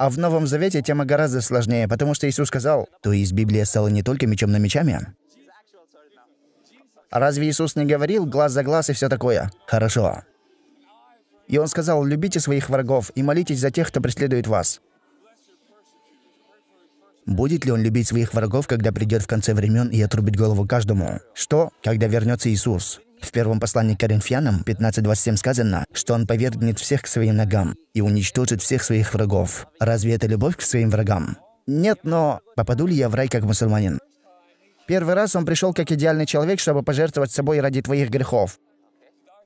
А в Новом Завете тема гораздо сложнее, потому что Иисус сказал, то есть Библия стала не только мечом на мечами. Разве Иисус не говорил глаз за глаз и все такое? Хорошо. И он сказал, любите своих врагов и молитесь за тех, кто преследует вас. Будет ли он любить своих врагов, когда придет в конце времен и отрубит голову каждому? Что, когда вернется Иисус? В первом послании к Коринфянам 15.27 сказано, что он повергнет всех к своим ногам и уничтожит всех своих врагов. Разве это любовь к своим врагам? Нет, но попаду ли я в рай как мусульманин? Первый раз он пришел как идеальный человек, чтобы пожертвовать собой ради твоих грехов.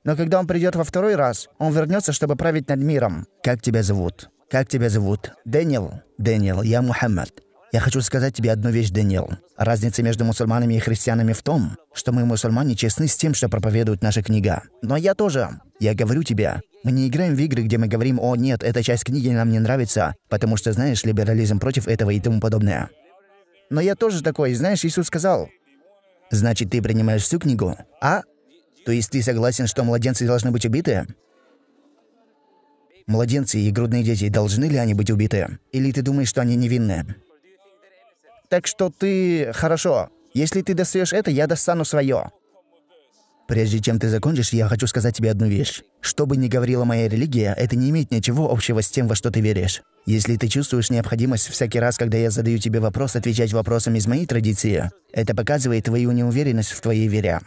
Но когда он придет во второй раз, он вернется, чтобы править над миром. Как тебя зовут? Как тебя зовут? Дэниел. Дэниел, я Мухаммад. Я хочу сказать тебе одну вещь, Даниил. Разница между мусульманами и христианами в том, что мы, мусульмане, честны с тем, что проповедует наша книга. Но я тоже. Я говорю тебе, мы не играем в игры, где мы говорим, о нет, эта часть книги нам не нравится, потому что, знаешь, либерализм против этого и тому подобное. Но я тоже такой, знаешь, Иисус сказал. Значит, ты принимаешь всю книгу, а? То есть ты согласен, что младенцы должны быть убиты? Младенцы и грудные дети, должны ли они быть убиты? Или ты думаешь, что они невинны? так что ты... Хорошо. Если ты достаешь это, я достану свое. Прежде чем ты закончишь, я хочу сказать тебе одну вещь. Что бы ни говорила моя религия, это не имеет ничего общего с тем, во что ты веришь. Если ты чувствуешь необходимость всякий раз, когда я задаю тебе вопрос, отвечать вопросом из моей традиции, это показывает твою неуверенность в твоей вере.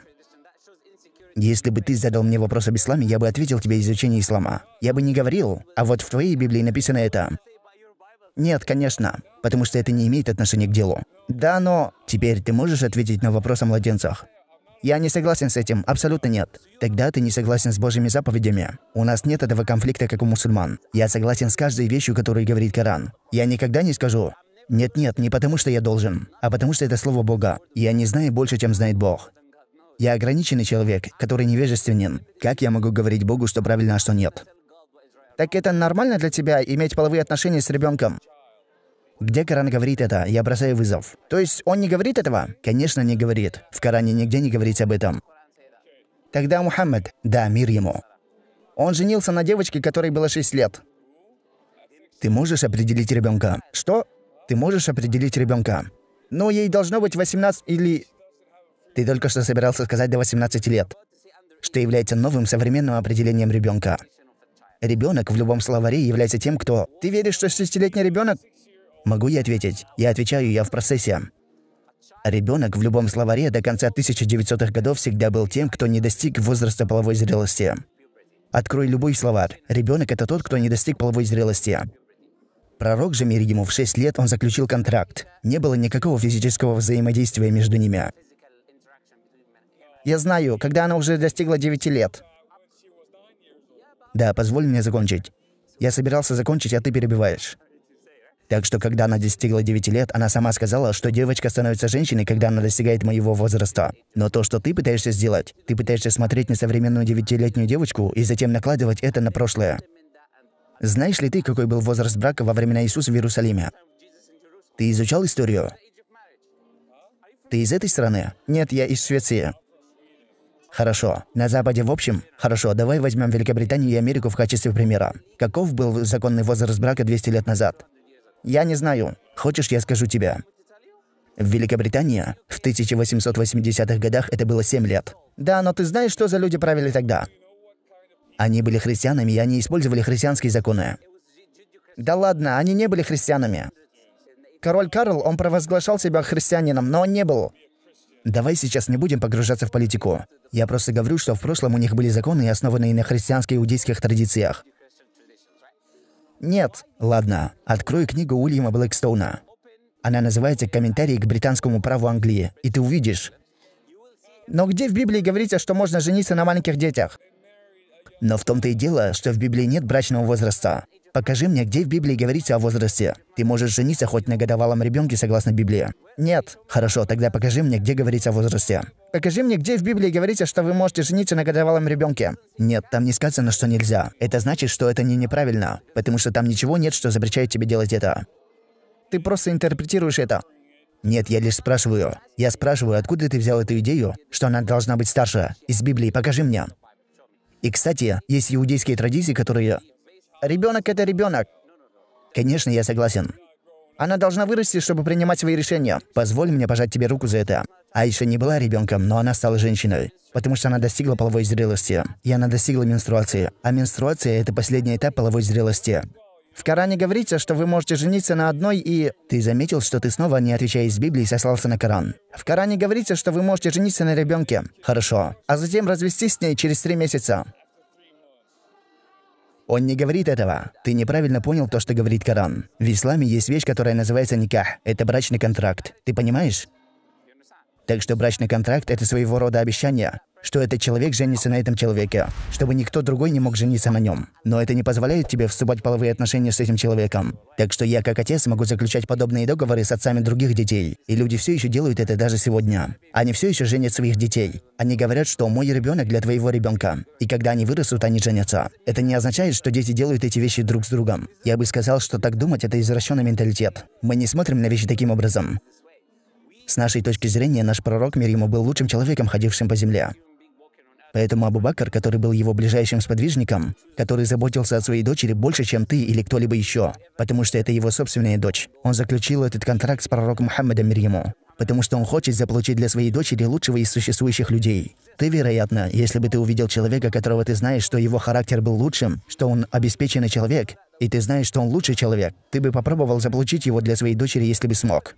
Если бы ты задал мне вопрос об исламе, я бы ответил тебе изучение ислама. Я бы не говорил, а вот в твоей Библии написано это. Нет, конечно, потому что это не имеет отношения к делу. Да, но... Теперь ты можешь ответить на вопрос о младенцах? Я не согласен с этим, абсолютно нет. Тогда ты не согласен с Божьими заповедями. У нас нет этого конфликта, как у мусульман. Я согласен с каждой вещью, которую говорит Коран. Я никогда не скажу, нет-нет, не потому что я должен, а потому что это слово Бога. Я не знаю больше, чем знает Бог. Я ограниченный человек, который невежественен. Как я могу говорить Богу, что правильно, а что нет? Так это нормально для тебя иметь половые отношения с ребенком? Где Коран говорит это? Я бросаю вызов. То есть он не говорит этого? Конечно, не говорит. В Коране нигде не говорится об этом. Тогда Мухаммед, да, мир ему. Он женился на девочке, которой было 6 лет. Ты можешь определить ребенка? Что? Ты можешь определить ребенка? Но ну, ей должно быть 18 или... Ты только что собирался сказать до 18 лет, что является новым современным определением ребенка. Ребенок в любом словаре является тем, кто... Ты веришь, что шестилетний ребенок? Могу я ответить? Я отвечаю, я в процессе. Ребенок в любом словаре до конца 1900-х годов всегда был тем, кто не достиг возраста половой зрелости. Открой любой словарь. Ребенок это тот, кто не достиг половой зрелости. Пророк же мир ему в 6 лет он заключил контракт. Не было никакого физического взаимодействия между ними. Я знаю, когда она уже достигла 9 лет. Да, позволь мне закончить. Я собирался закончить, а ты перебиваешь. Так что, когда она достигла 9 лет, она сама сказала, что девочка становится женщиной, когда она достигает моего возраста. Но то, что ты пытаешься сделать, ты пытаешься смотреть на современную девятилетнюю девочку и затем накладывать это на прошлое. Знаешь ли ты, какой был возраст брака во времена Иисуса в Иерусалиме? Ты изучал историю? Ты из этой страны? Нет, я из Швеции. Хорошо. На Западе в общем? Хорошо, давай возьмем Великобританию и Америку в качестве примера. Каков был законный возраст брака 200 лет назад? Я не знаю. Хочешь, я скажу тебе. В Великобритании в 1880-х годах это было 7 лет. Да, но ты знаешь, что за люди правили тогда? Они были христианами, и они использовали христианские законы. Да ладно, они не были христианами. Король Карл, он провозглашал себя христианином, но он не был. Давай сейчас не будем погружаться в политику. Я просто говорю, что в прошлом у них были законы, основанные на христианско-иудейских традициях. Нет. Ладно, открой книгу Уильяма Блэкстоуна. Она называется «Комментарий к британскому праву Англии», и ты увидишь. Но где в Библии говорится, что можно жениться на маленьких детях? Но в том-то и дело, что в Библии нет брачного возраста. Покажи мне, где в Библии говорится о возрасте. Ты можешь жениться хоть на годовалом ребенке согласно Библии. Нет. Хорошо, тогда покажи мне, где говорится о возрасте. Покажи мне, где в Библии говорится, что вы можете жениться на годовалом ребенке. Нет, там не сказано, что нельзя. Это значит, что это не неправильно, потому что там ничего нет, что запрещает тебе делать это. Ты просто интерпретируешь это. Нет, я лишь спрашиваю. Я спрашиваю, откуда ты взял эту идею, что она должна быть старше? Из Библии, покажи мне. И, кстати, есть иудейские традиции, которые Ребенок — это ребенок. Конечно, я согласен. Она должна вырасти, чтобы принимать свои решения. Позволь мне пожать тебе руку за это. Аиша не была ребенком, но она стала женщиной, потому что она достигла половой зрелости. И она достигла менструации. А менструация – это последний этап половой зрелости. В Коране говорится, что вы можете жениться на одной и... Ты заметил, что ты снова, не отвечая из Библии, сослался на Коран. В Коране говорится, что вы можете жениться на ребенке. Хорошо. А затем развестись с ней через три месяца. Он не говорит этого. Ты неправильно понял то, что говорит Коран. В исламе есть вещь, которая называется никах. Это брачный контракт. Ты понимаешь? Так что брачный контракт — это своего рода обещание, что этот человек женится на этом человеке, чтобы никто другой не мог жениться на нем. Но это не позволяет тебе вступать в половые отношения с этим человеком. Так что я, как отец, могу заключать подобные договоры с отцами других детей. И люди все еще делают это даже сегодня. Они все еще женят своих детей. Они говорят, что мой ребенок для твоего ребенка. И когда они вырастут, они женятся. Это не означает, что дети делают эти вещи друг с другом. Я бы сказал, что так думать – это извращенный менталитет. Мы не смотрим на вещи таким образом. С нашей точки зрения, наш пророк, мир ему, был лучшим человеком, ходившим по земле. Поэтому Абу Бакр который был его ближайшим сподвижником, который заботился о своей дочери больше, чем ты или кто-либо еще, потому что это его собственная дочь, он заключил этот контракт с пророком Мухаммедом, мир ему, потому что он хочет заполучить для своей дочери лучшего из существующих людей. Ты, вероятно, если бы ты увидел человека, которого ты знаешь, что его характер был лучшим, что он обеспеченный человек, и ты знаешь, что он лучший человек, ты бы попробовал заполучить его для своей дочери, если бы смог.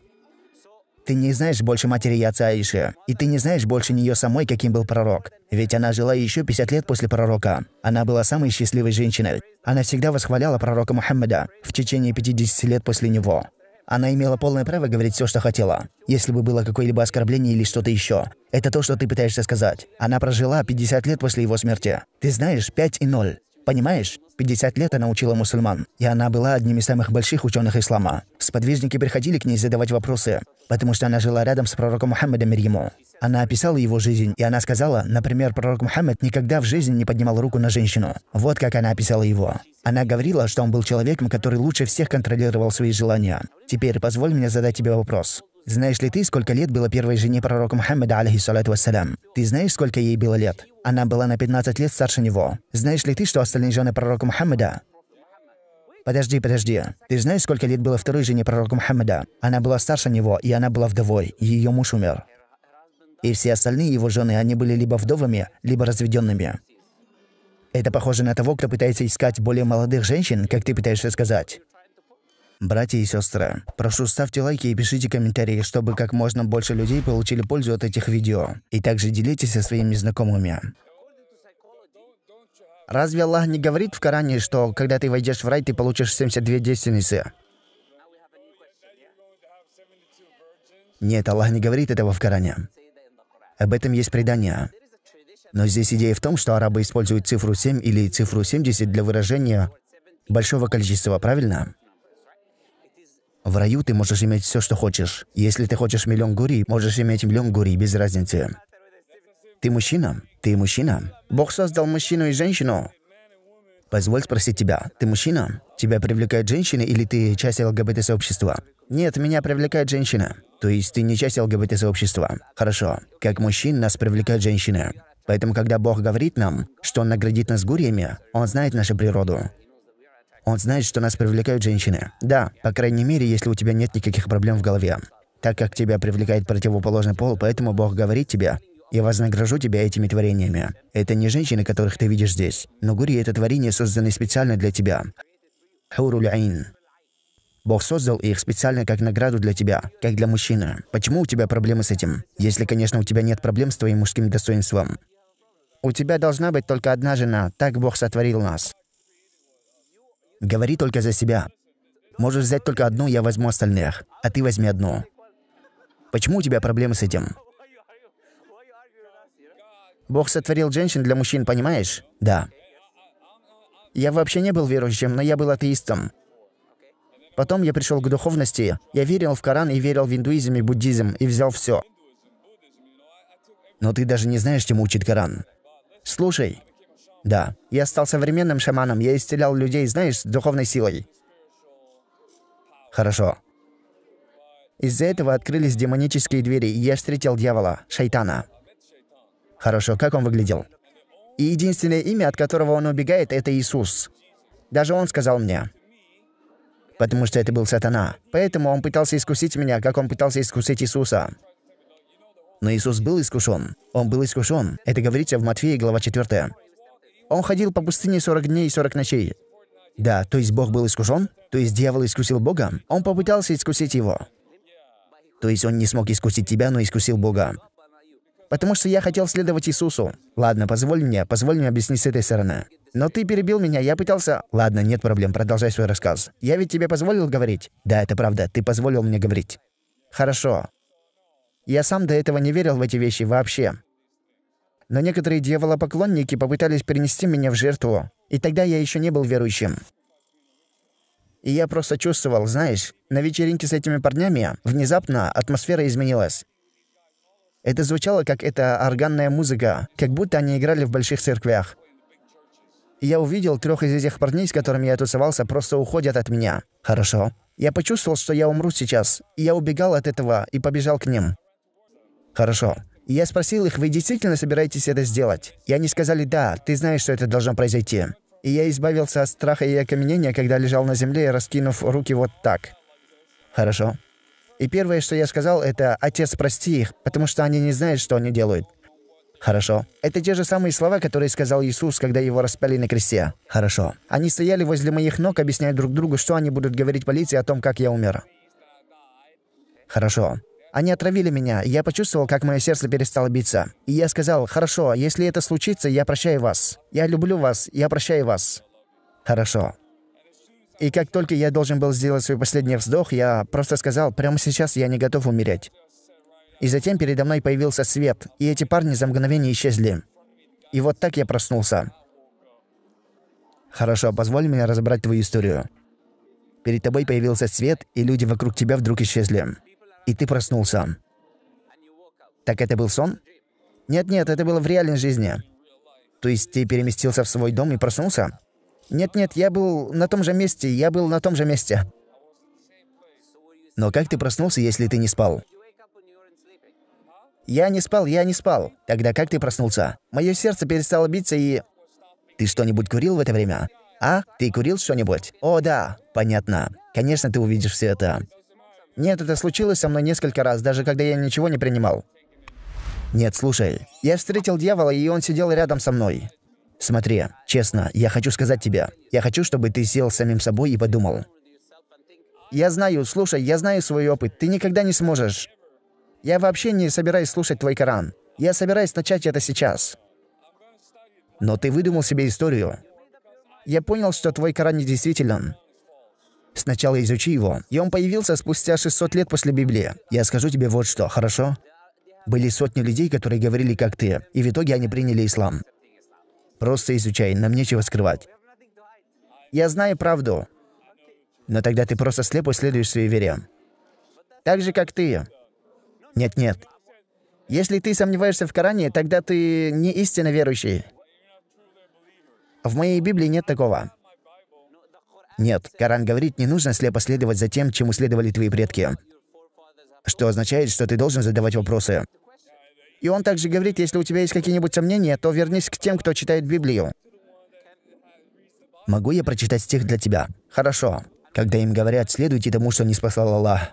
Ты не знаешь больше матери и Аиши. И ты не знаешь больше нее самой, каким был пророк. Ведь она жила еще 50 лет после пророка. Она была самой счастливой женщиной. Она всегда восхваляла пророка Мухаммеда в течение 50 лет после него. Она имела полное право говорить все, что хотела. Если бы было какое-либо оскорбление или что-то еще. Это то, что ты пытаешься сказать. Она прожила 50 лет после его смерти. Ты знаешь, 5 и 0. Понимаешь, 50 лет она учила мусульман, и она была одним из самых больших ученых ислама. Сподвижники приходили к ней задавать вопросы, потому что она жила рядом с пророком Мухаммадом мир ему. Она описала его жизнь, и она сказала, например, пророк Мухаммад никогда в жизни не поднимал руку на женщину. Вот как она описала его. Она говорила, что он был человеком, который лучше всех контролировал свои желания. Теперь позволь мне задать тебе вопрос. Знаешь ли ты, сколько лет было первой жене пророка Мухаммеда, алейхиссалату вассалям? Ты знаешь, сколько ей было лет? Она была на 15 лет старше него. Знаешь ли ты, что остальные жены пророка Мухаммеда? Подожди, подожди. Ты знаешь, сколько лет было второй жене пророка Мухаммеда? Она была старше него, и она была вдовой, и ее муж умер. И все остальные его жены, они были либо вдовами, либо разведенными. Это похоже на того, кто пытается искать более молодых женщин, как ты пытаешься сказать. Братья и сестры, прошу ставьте лайки и пишите комментарии, чтобы как можно больше людей получили пользу от этих видео. И также делитесь со своими знакомыми. Разве Аллах не говорит в Коране, что когда ты войдешь в рай, ты получишь 72 девственницы? Нет, Аллах не говорит этого в Коране. Об этом есть предание. Но здесь идея в том, что арабы используют цифру 7 или цифру 70 для выражения большого количества, правильно? В раю ты можешь иметь все, что хочешь. Если ты хочешь миллион гури, можешь иметь миллион гури, без разницы. Ты мужчина? Ты мужчина? Бог создал мужчину и женщину. Позволь спросить тебя, ты мужчина? Тебя привлекают женщины или ты часть ЛГБТ-сообщества? Нет, меня привлекает женщина. То есть ты не часть ЛГБТ-сообщества. Хорошо. Как мужчин нас привлекают женщины. Поэтому, когда Бог говорит нам, что Он наградит нас гурьями, Он знает нашу природу. Он знает, что нас привлекают женщины. Да, по крайней мере, если у тебя нет никаких проблем в голове. Так как тебя привлекает противоположный пол, поэтому Бог говорит тебе, «Я вознагражу тебя этими творениями». Это не женщины, которых ты видишь здесь, но гури — это творения, созданные специально для тебя. хуруль Бог создал их специально как награду для тебя, как для мужчины. Почему у тебя проблемы с этим? Если, конечно, у тебя нет проблем с твоим мужским достоинством. У тебя должна быть только одна жена, так Бог сотворил нас. Говори только за себя. Можешь взять только одну, я возьму остальных, а ты возьми одну. Почему у тебя проблемы с этим? Бог сотворил женщин для мужчин, понимаешь? Да. Я вообще не был верующим, но я был атеистом. Потом я пришел к духовности. Я верил в Коран и верил в индуизм и буддизм, и взял все. Но ты даже не знаешь, чем учит Коран. Слушай, да, я стал современным шаманом, я исцелял людей, знаешь, с духовной силой. Хорошо. Из-за этого открылись демонические двери, и я встретил дьявола, шайтана. Хорошо, как он выглядел? И единственное имя, от которого он убегает, это Иисус. Даже он сказал мне. Потому что это был сатана. Поэтому он пытался искусить меня, как он пытался искусить Иисуса. Но Иисус был искушен. Он был искушен. Это говорится в Матфея, глава 4. Он ходил по пустыне 40 дней и 40 ночей. Да, то есть Бог был искушен? То есть дьявол искусил Бога? Он попытался искусить его. То есть он не смог искусить тебя, но искусил Бога. Потому что я хотел следовать Иисусу. Ладно, позволь мне, позволь мне объяснить с этой стороны. Но ты перебил меня, я пытался... Ладно, нет проблем, продолжай свой рассказ. Я ведь тебе позволил говорить? Да, это правда, ты позволил мне говорить. Хорошо. Я сам до этого не верил в эти вещи вообще но некоторые дьяволопоклонники попытались перенести меня в жертву, и тогда я еще не был верующим. И я просто чувствовал, знаешь, на вечеринке с этими парнями внезапно атмосфера изменилась. Это звучало как эта органная музыка, как будто они играли в больших церквях. я увидел трех из этих парней, с которыми я тусовался, просто уходят от меня. Хорошо. Я почувствовал, что я умру сейчас, и я убегал от этого и побежал к ним. Хорошо я спросил их, вы действительно собираетесь это сделать? И они сказали, да, ты знаешь, что это должно произойти. И я избавился от страха и окаменения, когда лежал на земле, раскинув руки вот так. Хорошо. И первое, что я сказал, это «Отец, прости их, потому что они не знают, что они делают». Хорошо. Это те же самые слова, которые сказал Иисус, когда его распяли на кресте. Хорошо. Они стояли возле моих ног, объясняя друг другу, что они будут говорить полиции о том, как я умер. Хорошо. Они отравили меня, я почувствовал, как мое сердце перестало биться. И я сказал, хорошо, если это случится, я прощаю вас. Я люблю вас, я прощаю вас. Хорошо. И как только я должен был сделать свой последний вздох, я просто сказал, прямо сейчас я не готов умереть. И затем передо мной появился свет, и эти парни за мгновение исчезли. И вот так я проснулся. Хорошо, позволь мне разобрать твою историю. Перед тобой появился свет, и люди вокруг тебя вдруг исчезли и ты проснулся. Так это был сон? Нет-нет, это было в реальной жизни. То есть ты переместился в свой дом и проснулся? Нет-нет, я был на том же месте, я был на том же месте. Но как ты проснулся, если ты не спал? Я не спал, я не спал. Тогда как ты проснулся? Мое сердце перестало биться и... Ты что-нибудь курил в это время? А? Ты курил что-нибудь? О, да. Понятно. Конечно, ты увидишь все это. Нет, это случилось со мной несколько раз, даже когда я ничего не принимал. Нет, слушай. Я встретил дьявола, и он сидел рядом со мной. Смотри, честно, я хочу сказать тебе. Я хочу, чтобы ты сел самим собой и подумал. Я знаю, слушай, я знаю свой опыт. Ты никогда не сможешь. Я вообще не собираюсь слушать твой Коран. Я собираюсь начать это сейчас. Но ты выдумал себе историю. Я понял, что твой Коран недействителен. Сначала изучи его, и он появился спустя 600 лет после Библии. Я скажу тебе вот что, хорошо? Были сотни людей, которые говорили, как ты, и в итоге они приняли ислам. Просто изучай, нам нечего скрывать. Я знаю правду. Но тогда ты просто слепо следуешь своей вере. Так же, как ты. Нет-нет. Если ты сомневаешься в Коране, тогда ты не истинно верующий. В моей Библии нет такого. Нет, Коран говорит, не нужно слепо следовать за тем, чему следовали твои предки. Что означает, что ты должен задавать вопросы. И он также говорит, если у тебя есть какие-нибудь сомнения, то вернись к тем, кто читает Библию. Могу я прочитать стих для тебя? Хорошо. Когда им говорят, следуйте тому, что не спасал Аллах.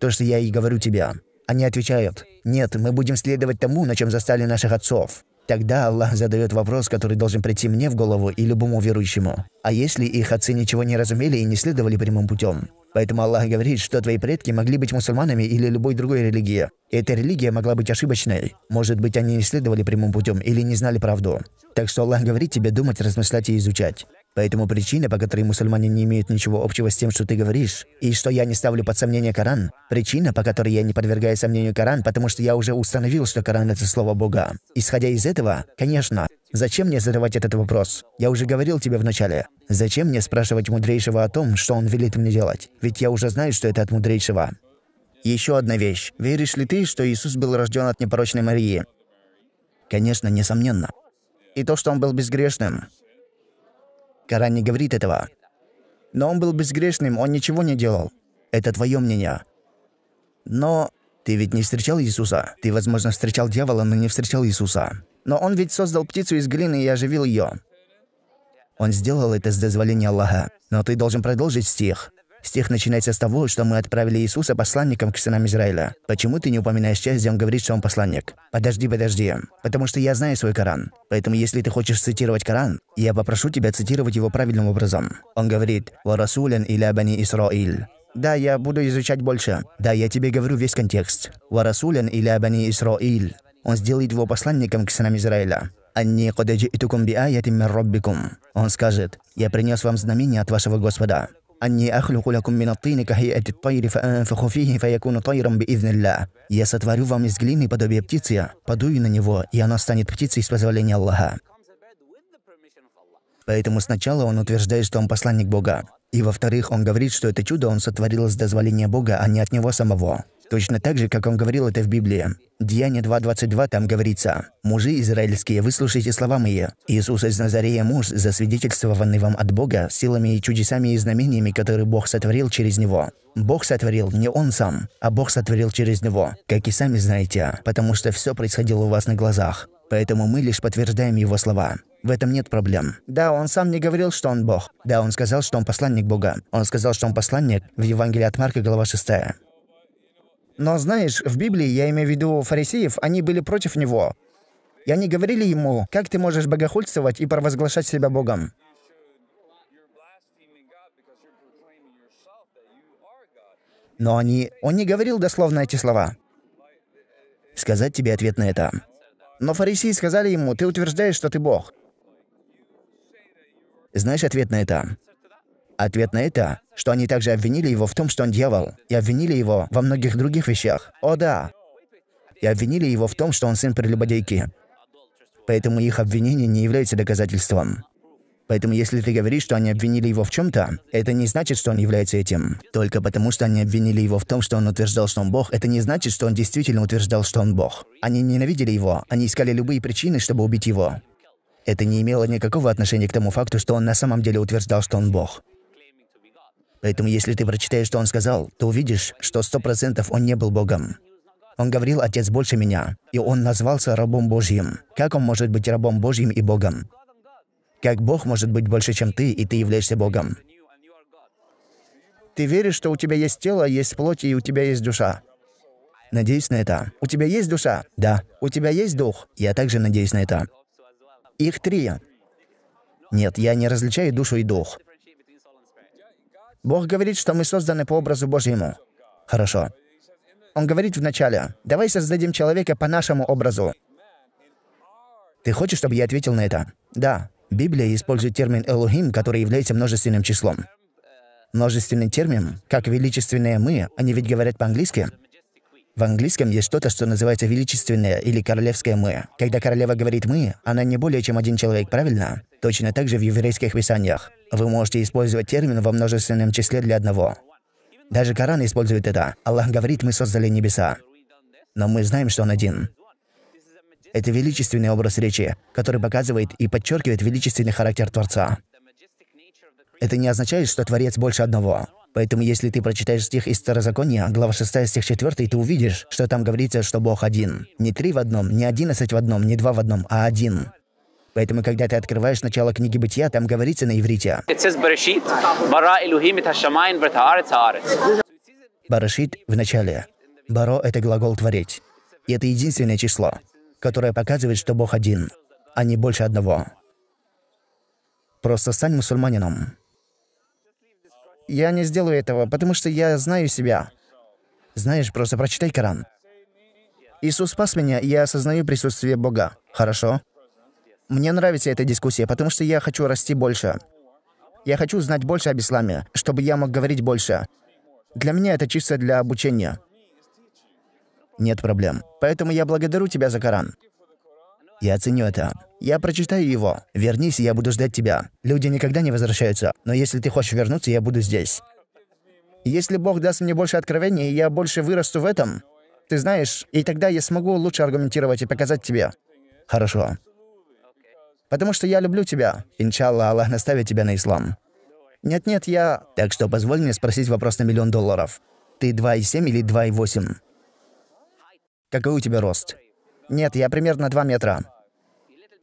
То, что я и говорю тебе. Они отвечают, нет, мы будем следовать тому, на чем застали наших отцов. Тогда Аллах задает вопрос, который должен прийти мне в голову и любому верующему. А если их отцы ничего не разумели и не следовали прямым путем? Поэтому Аллах говорит, что твои предки могли быть мусульманами или любой другой религии. эта религия могла быть ошибочной. Может быть, они не следовали прямым путем или не знали правду. Так что Аллах говорит тебе думать, размышлять и изучать. Поэтому причина, по которой мусульмане не имеют ничего общего с тем, что ты говоришь, и что я не ставлю под сомнение Коран, причина, по которой я не подвергаю сомнению Коран, потому что я уже установил, что Коран — это слово Бога. Исходя из этого, конечно, зачем мне задавать этот вопрос? Я уже говорил тебе вначале. Зачем мне спрашивать мудрейшего о том, что он велит мне делать? Ведь я уже знаю, что это от мудрейшего. Еще одна вещь. Веришь ли ты, что Иисус был рожден от непорочной Марии? Конечно, несомненно. И то, что он был безгрешным. Коран не говорит этого. Но он был безгрешным, он ничего не делал. Это твое мнение. Но ты ведь не встречал Иисуса. Ты, возможно, встречал дьявола, но не встречал Иисуса. Но он ведь создал птицу из глины и оживил ее. Он сделал это с дозволения Аллаха. Но ты должен продолжить стих. Стих начинается с того, что мы отправили Иисуса посланником к сынам Израиля. Почему ты не упоминаешь часть, где он говорит, что он посланник? Подожди, подожди. Потому что я знаю свой Коран. Поэтому если ты хочешь цитировать Коран, я попрошу тебя цитировать его правильным образом. Он говорит «Варасулен иля бани Исраиль». Да, я буду изучать больше. Да, я тебе говорю весь контекст. «Варасулен иля бани Исраиль». Он сделает его посланником к сынам Израиля. «Анни кодеджитукум биаятим мин Он скажет «Я принес вам знамение от вашего Господа». «Анни ахлюку лакум мин аттини кахияти тайри фаанфаху фихи фаякуну тайром биизн Аллах». «Я сотворю вам из глины подобие птицы, подую на него, и она станет птицей с позволения Аллаха». Поэтому сначала он утверждает, что он посланник Бога. И во-вторых, он говорит, что это чудо он сотворил с дозволения Бога, а не от него самого. Точно так же, как он говорил это в Библии. Деяние 2.22 там говорится, «Мужи израильские, выслушайте слова мои. Иисус из Назарея муж, засвидетельствованный вам от Бога, силами и чудесами и знамениями, которые Бог сотворил через него. Бог сотворил не он сам, а Бог сотворил через него, как и сами знаете, потому что все происходило у вас на глазах. Поэтому мы лишь подтверждаем его слова. В этом нет проблем. Да, он сам не говорил, что он Бог. Да, он сказал, что он посланник Бога. Он сказал, что он посланник в Евангелии от Марка, глава 6. Но знаешь, в Библии, я имею в виду фарисеев, они были против него. И они говорили ему, как ты можешь богохульствовать и провозглашать себя Богом? Но они... Он не говорил дословно эти слова. Сказать тебе ответ на это. Но фарисеи сказали ему, ты утверждаешь, что ты Бог. Знаешь ответ на это? Ответ на это, что они также обвинили его в том, что он дьявол, и обвинили его во многих других вещах. О да! И обвинили его в том, что он сын прелюбодейки. Поэтому их обвинение не является доказательством. Поэтому если ты говоришь, что они обвинили его в чем-то, это не значит, что он является этим. Только потому, что они обвинили его в том, что он утверждал, что он Бог, это не значит, что он действительно утверждал, что он Бог. Они ненавидели его, они искали любые причины, чтобы убить его. Это не имело никакого отношения к тому факту, что он на самом деле утверждал, что он Бог. Поэтому если ты прочитаешь, что он сказал, то увидишь, что сто процентов он не был Богом. Он говорил «Отец больше меня», и он назвался рабом Божьим. Как он может быть рабом Божьим и Богом? Как Бог может быть больше, чем ты, и ты являешься Богом? Ты веришь, что у тебя есть тело, есть плоть, и у тебя есть душа? Надеюсь на это. У тебя есть душа? Да. У тебя есть дух? Я также надеюсь на это. Их три. Нет, я не различаю душу и дух. Бог говорит, что мы созданы по образу Божьему. Хорошо. Он говорит вначале, давай создадим человека по нашему образу. Ты хочешь, чтобы я ответил на это? Да. Библия использует термин «элухим», который является множественным числом. Множественный термин, как величественное «мы», они ведь говорят по-английски. В английском есть что-то, что называется величественное или королевское «мы». Когда королева говорит «мы», она не более чем один человек, правильно? Точно так же в еврейских писаниях. Вы можете использовать термин во множественном числе для одного. Даже Коран использует это. Аллах говорит, мы создали небеса. Но мы знаем, что он один. Это величественный образ речи, который показывает и подчеркивает величественный характер Творца. Это не означает, что Творец больше одного. Поэтому если ты прочитаешь стих из Старозакония, глава 6, стих 4, ты увидишь, что там говорится, что Бог один. Не три в одном, не одиннадцать в одном, не два в одном, а один. Поэтому, когда ты открываешь начало книги Бытия, там говорится на иврите. Барашит в начале. Баро — это глагол «творить». И это единственное число, которое показывает, что Бог один, а не больше одного. Просто стань мусульманином я не сделаю этого, потому что я знаю себя. Знаешь, просто прочитай Коран. Иисус спас меня, и я осознаю присутствие Бога. Хорошо? Мне нравится эта дискуссия, потому что я хочу расти больше. Я хочу знать больше об исламе, чтобы я мог говорить больше. Для меня это чисто для обучения. Нет проблем. Поэтому я благодарю тебя за Коран. Я ценю это. Я прочитаю его. Вернись, я буду ждать тебя. Люди никогда не возвращаются, но если ты хочешь вернуться, я буду здесь. Если Бог даст мне больше откровений, и я больше вырасту в этом, ты знаешь, и тогда я смогу лучше аргументировать и показать тебе. Хорошо. Потому что я люблю тебя. Иншалла, Аллах наставит тебя на ислам. Нет-нет, я... Так что позволь мне спросить вопрос на миллион долларов. Ты 2,7 или 2,8? Какой у тебя рост? Нет, я примерно 2 метра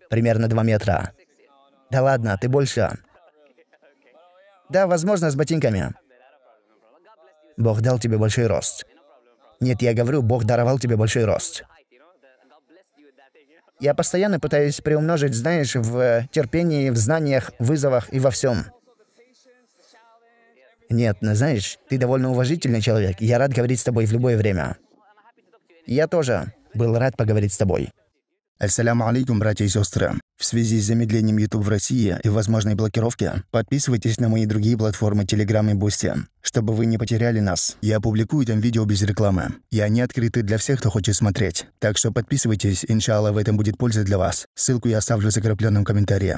примерно 2 метра. Да ладно, ты больше. Да, возможно, с ботинками. Бог дал тебе большой рост. Нет, я говорю, Бог даровал тебе большой рост. Я постоянно пытаюсь приумножить, знаешь, в э, терпении, в знаниях, вызовах и во всем. Нет, ну знаешь, ты довольно уважительный человек. Я рад говорить с тобой в любое время. Я тоже был рад поговорить с тобой. Ассаляму алейкум, братья и сестры. В связи с замедлением YouTube в России и возможной блокировки, подписывайтесь на мои другие платформы Telegram и Boosty. Чтобы вы не потеряли нас, я опубликую там видео без рекламы. И они открыты для всех, кто хочет смотреть. Так что подписывайтесь, иншалла, в этом будет польза для вас. Ссылку я оставлю в закрепленном комментарии.